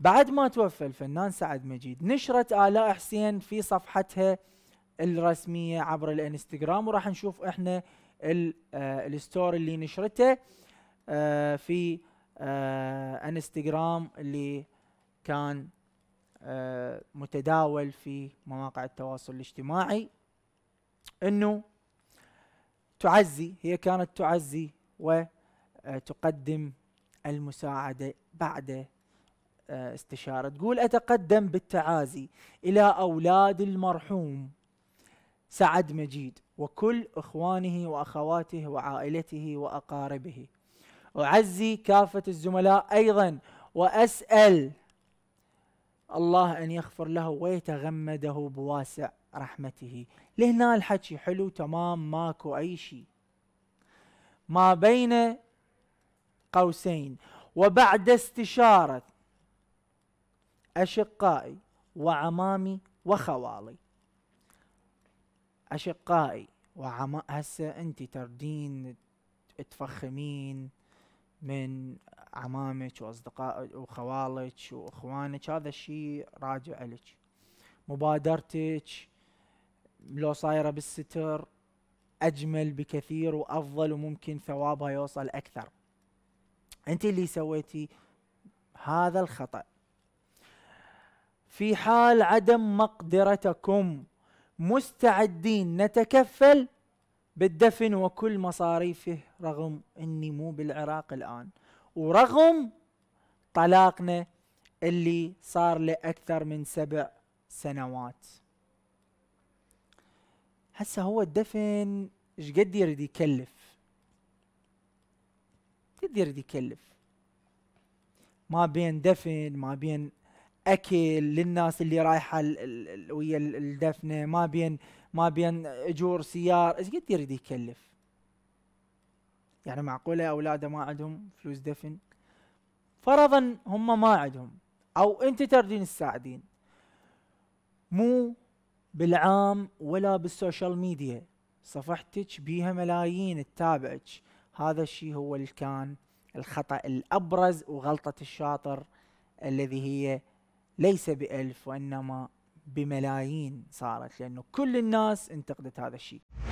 بعد ما توفى الفنان سعد مجيد نشرت آلاء حسين في صفحتها الرسمية عبر الانستغرام وراح نشوف احنا آه، الستوري اللي نشرته آه، في آه، انستغرام اللي كان متداول في مواقع التواصل الاجتماعي انه تعزي هي كانت تعزي وتقدم المساعدة بعد آه، استشارة تقول أتقدم بالتعازي إلى أولاد المرحوم سعد مجيد وكل إخوانه وأخواته وعائلته وأقاربه أعزي كافة الزملاء أيضا وأسأل الله أن يغفر له ويتغمده بواسع رحمته لهنا الحكي حلو تمام ماكو أي شيء ما بين قوسين وبعد استشارة أشقائي وعمامي وخوالي أشقائي وعما هسه أنت تردين تفخمين من عمامك وأصدقائك وخوالك وإخوانك هذا الشيء راجع لك مبادرتك لو صايرة بالستر أجمل بكثير وأفضل وممكن ثوابها يوصل أكثر أنت اللي سويتي هذا الخطأ في حال عدم مقدرتكم مستعدين نتكفل بالدفن وكل مصاريفه رغم اني مو بالعراق الان ورغم طلاقنا اللي صار له اكثر من سبع سنوات هسه هو الدفن ايش قد يريد يكلف قد يريد يكلف ما بين دفن ما بين اكل للناس اللي رايحه ويا الدفنه ما بين ما بين اجور سيار ايش قد يريد يكلف؟ يعني معقوله اولاده ما عندهم فلوس دفن؟ فرضا هم ما عندهم او انت تردين تساعدين مو بالعام ولا بالسوشيال ميديا صفحتك بيها ملايين تتابعك هذا الشيء هو اللي كان الخطا الابرز وغلطه الشاطر الذي هي ليس بألف وإنما بملايين صارت لأنه كل الناس انتقدت هذا الشيء